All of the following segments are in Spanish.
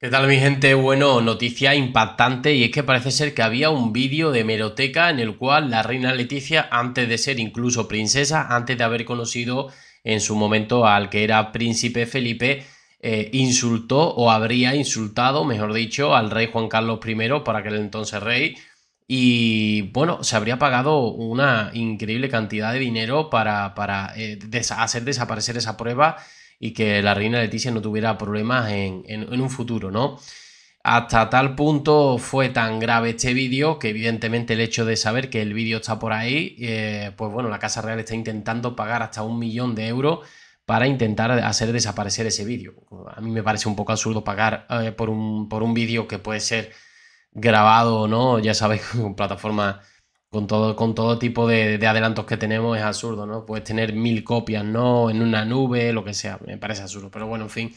¿Qué tal mi gente? Bueno, noticia impactante y es que parece ser que había un vídeo de Meroteca en el cual la reina Leticia, antes de ser incluso princesa, antes de haber conocido en su momento al que era príncipe Felipe, eh, insultó o habría insultado, mejor dicho, al rey Juan Carlos I, para aquel entonces rey, y bueno, se habría pagado una increíble cantidad de dinero para, para eh, hacer desaparecer esa prueba y que la reina Leticia no tuviera problemas en, un futuro, ¿no? Hasta tal punto fue tan grave este vídeo que evidentemente el hecho de saber que el vídeo está por ahí, eh, pues bueno, la Casa Real está intentando pagar hasta un millón de euros para intentar hacer desaparecer ese vídeo. A mí me parece un poco absurdo pagar eh, por un, por un vídeo que puede ser grabado o no, ya sabéis, con plataformas con todo, con todo tipo de, adelantos que tenemos es absurdo, ¿no? Puedes tener mil copias, ¿no? En una nube, lo que sea, me parece absurdo. Pero bueno, en fin,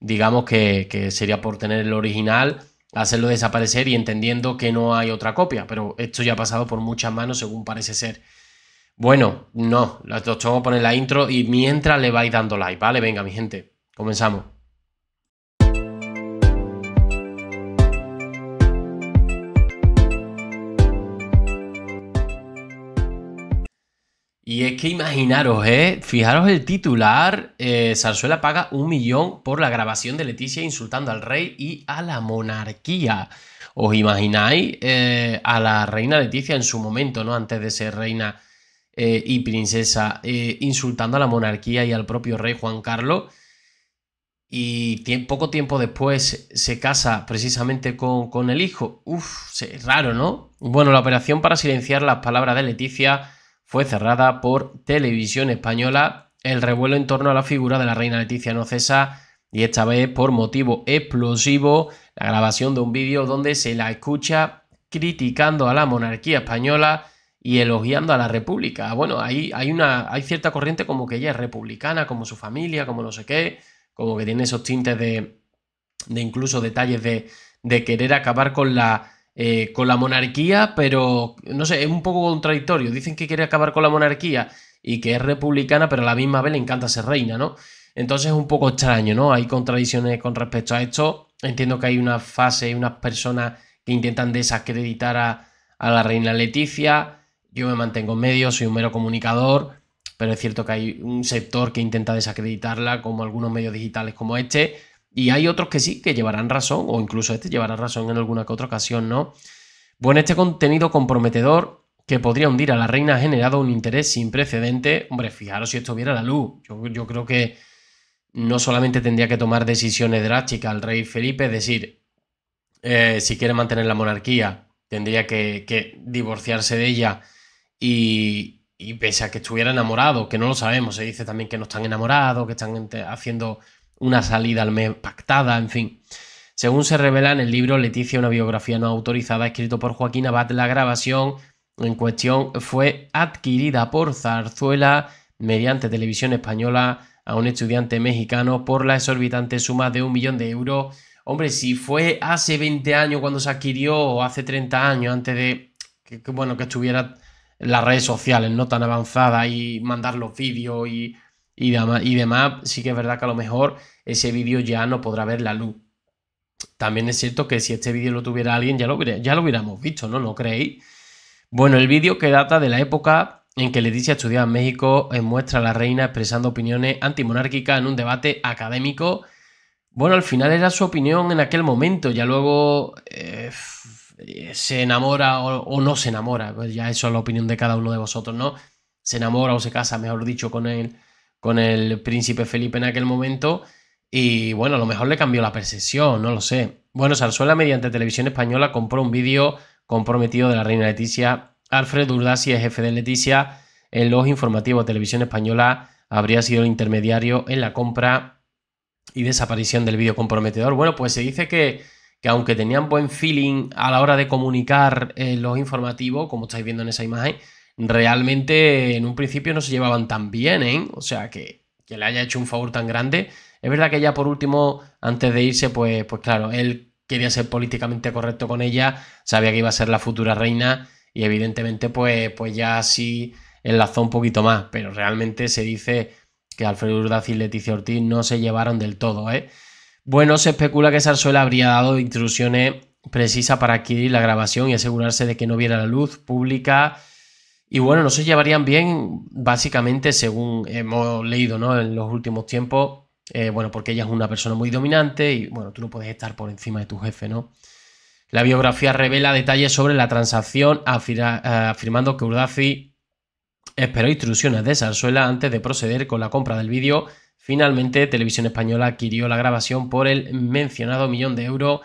digamos que, sería por tener el original, hacerlo desaparecer y entendiendo que no hay otra copia. Pero esto ya ha pasado por muchas manos, según parece ser. Bueno, no, dos tengo a poner la intro y mientras le vais dando like, ¿vale? Venga, mi gente, comenzamos. Y es que imaginaros, ¿eh? Fijaros el titular, eh, Zarzuela paga un millón por la grabación de Leticia insultando al rey y a la monarquía. ¿Os imagináis eh, a la reina Leticia en su momento, ¿no? Antes de ser reina eh, y princesa, eh, insultando a la monarquía y al propio rey Juan Carlos. Y poco tiempo después se casa precisamente con, el hijo. Uf, raro, ¿no? Bueno, la operación para silenciar las palabras de Leticia fue cerrada por Televisión Española. El revuelo en torno a la figura de la reina Leticia no cesa y esta vez por motivo explosivo, la grabación de un vídeo donde se la escucha criticando a la monarquía española y elogiando a la república. Bueno, ahí hay, una, hay cierta corriente como que ella es republicana, como su familia, como no sé qué, como que tiene esos tintes de, de incluso detalles de, de querer acabar con la eh, con la monarquía, pero no sé, es un poco contradictorio. Dicen que quiere acabar con la monarquía y que es republicana, pero a la misma vez le encanta ser reina, ¿no? Entonces es un poco extraño, ¿no? Hay contradicciones con respecto a esto. Entiendo que hay una fase, y unas personas que intentan desacreditar a, a la reina Leticia. Yo me mantengo en medio, soy un mero comunicador, pero es cierto que hay un sector que intenta desacreditarla, como algunos medios digitales como este. Y hay otros que sí, que llevarán razón, o incluso este llevará razón en alguna que otra ocasión, ¿no? Bueno, este contenido comprometedor que podría hundir a la reina ha generado un interés sin precedente. Hombre, fijaros si esto viera la luz. Yo, creo que no solamente tendría que tomar decisiones drásticas el rey Felipe, es decir, eh, si quiere mantener la monarquía, tendría que, divorciarse de ella y, y, pese a que estuviera enamorado, que no lo sabemos, se dice también que no están enamorados, que están haciendo una salida al mes pactada, en fin. Según se revela en el libro Leticia, una biografía no autorizada, escrito por Joaquín Abad, la grabación en cuestión fue adquirida por Zarzuela mediante televisión española a un estudiante mexicano por la exorbitante suma de un millón de euros. Hombre, si fue hace 20 años cuando se adquirió o hace 30 años antes de que, bueno, que estuviera las redes sociales no tan avanzadas y mandar los vídeos y y demás, sí que es verdad que a lo mejor ese vídeo ya no podrá ver la luz. También es cierto que si este vídeo lo tuviera alguien ya lo, ya lo hubiéramos visto, ¿no? ¿No creéis? Bueno, el vídeo que data de la época en que Leticia estudiaba en México en muestra a la reina expresando opiniones antimonárquicas en un debate académico. Bueno, al final era su opinión en aquel momento, ya luego eh, se enamora o, o, no se enamora, pues ya eso es la opinión de cada uno de vosotros, ¿no? Se enamora o se casa, mejor dicho, con él con el príncipe Felipe en aquel momento y bueno, a lo mejor le cambió la percepción, no lo sé. Bueno, Salzuela, mediante televisión española compró un vídeo comprometido de la reina Leticia. Alfred es jefe de Leticia, en los informativos televisión española, habría sido el intermediario en la compra y desaparición del vídeo comprometedor. Bueno, pues se dice que, que, aunque tenían buen feeling a la hora de comunicar eh, los informativos, como estáis viendo en esa imagen, realmente en un principio no se llevaban tan bien, ¿eh? O sea, que, que le haya hecho un favor tan grande. Es verdad que ya por último, antes de irse, pues, pues claro, él quería ser políticamente correcto con ella, sabía que iba a ser la futura reina y evidentemente pues, pues ya así enlazó un poquito más, pero realmente se dice que Alfredo Urdaz y Leticia Ortiz no se llevaron del todo, ¿eh? Bueno, se especula que Sarsuela habría dado instrucciones precisas para adquirir la grabación y asegurarse de que no viera la luz pública y bueno, no se llevarían bien, básicamente, según hemos leído ¿no? en los últimos tiempos, eh, bueno, porque ella es una persona muy dominante y bueno, tú no puedes estar por encima de tu jefe, ¿no? La biografía revela detalles sobre la transacción, eh, afirmando que Urdazi esperó instrucciones de Sarsuela antes de proceder con la compra del vídeo. Finalmente, Televisión Española adquirió la grabación por el mencionado millón de euros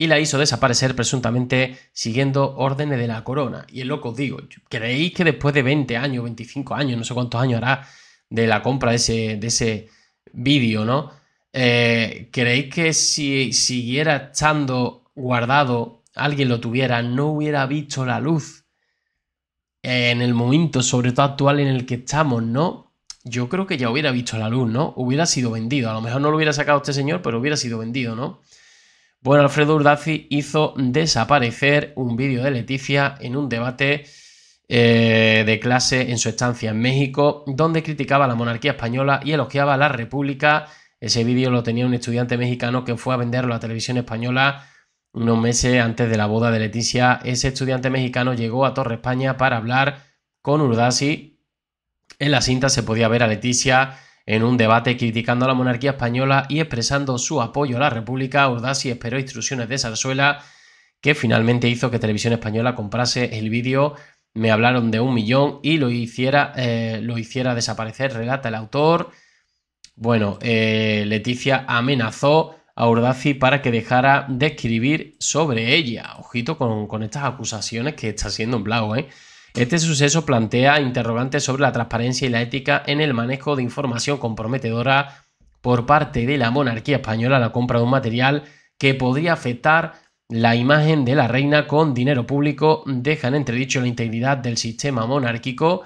y la hizo desaparecer presuntamente siguiendo órdenes de la corona. Y es loco, digo, ¿creéis que después de 20 años, 25 años, no sé cuántos años hará de la compra de ese, vídeo, ¿no? Eh, ¿Creéis que si siguiera estando guardado, alguien lo tuviera, no hubiera visto la luz en el momento, sobre todo actual en el que estamos, ¿no? Yo creo que ya hubiera visto la luz, ¿no? Hubiera sido vendido. A lo mejor no lo hubiera sacado este señor, pero hubiera sido vendido, ¿no? Bueno, Alfredo Urdazi hizo desaparecer un vídeo de Leticia en un debate eh, de clase en su estancia en México, donde criticaba la monarquía española y elogiaba la república. Ese vídeo lo tenía un estudiante mexicano que fue a venderlo a la televisión española unos meses antes de la boda de Leticia. Ese estudiante mexicano llegó a Torre España para hablar con Urdazi. En la cinta se podía ver a Leticia en un debate criticando a la monarquía española y expresando su apoyo a la República, Urdazi esperó instrucciones de Zarzuela, que finalmente hizo que Televisión Española comprase el vídeo Me hablaron de un millón y lo hiciera, eh, lo hiciera desaparecer, relata el autor. Bueno, eh, Leticia amenazó a Urdazi para que dejara de escribir sobre ella. Ojito con, estas acusaciones que está siendo un blago, ¿eh? Este suceso plantea interrogantes sobre la transparencia y la ética en el manejo de información comprometedora por parte de la monarquía española a la compra de un material que podría afectar la imagen de la reina con dinero público, deja en entredicho la integridad del sistema monárquico.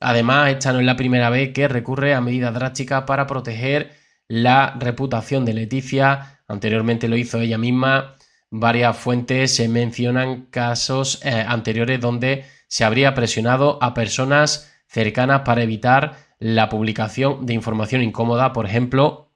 Además, esta no es la primera vez que recurre a medidas drásticas para proteger la reputación de Leticia. Anteriormente lo hizo ella misma. Varias fuentes se mencionan casos eh, anteriores donde se habría presionado a personas cercanas para evitar la publicación de información incómoda, por ejemplo,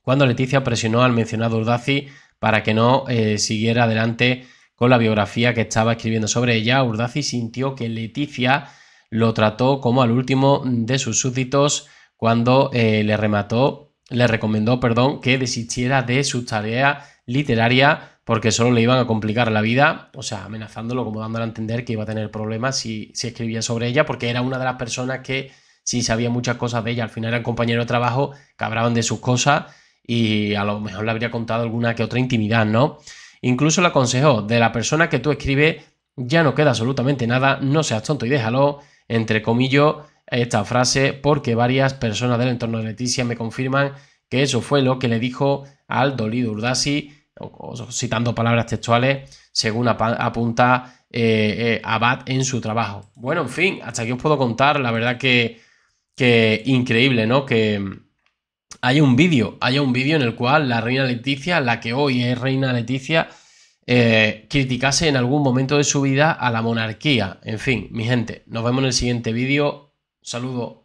cuando Leticia presionó al mencionado Urdaci para que no eh, siguiera adelante con la biografía que estaba escribiendo sobre ella, Urdaci sintió que Leticia lo trató como al último de sus súbditos cuando eh, le remató, le recomendó, perdón, que desistiera de su tarea literaria porque solo le iban a complicar la vida, o sea, amenazándolo, como dándole a entender que iba a tener problemas si, escribía sobre ella, porque era una de las personas que sí sabía muchas cosas de ella, al final eran compañero de trabajo, cabraban de sus cosas y a lo mejor le habría contado alguna que otra intimidad, ¿no? Incluso le aconsejó, de la persona que tú escribes ya no queda absolutamente nada, no seas tonto y déjalo, entre comillas, esta frase, porque varias personas del entorno de Leticia me confirman que eso fue lo que le dijo al dolido Urdasi o, citando palabras textuales, según apunta eh, eh, Abad en su trabajo. Bueno, en fin, hasta aquí os puedo contar, la verdad que, que increíble, ¿no? Que mm, haya un vídeo, haya un vídeo en el cual la reina Leticia, la que hoy es reina Leticia, eh, criticase en algún momento de su vida a la monarquía. En fin, mi gente, nos vemos en el siguiente vídeo. Saludos.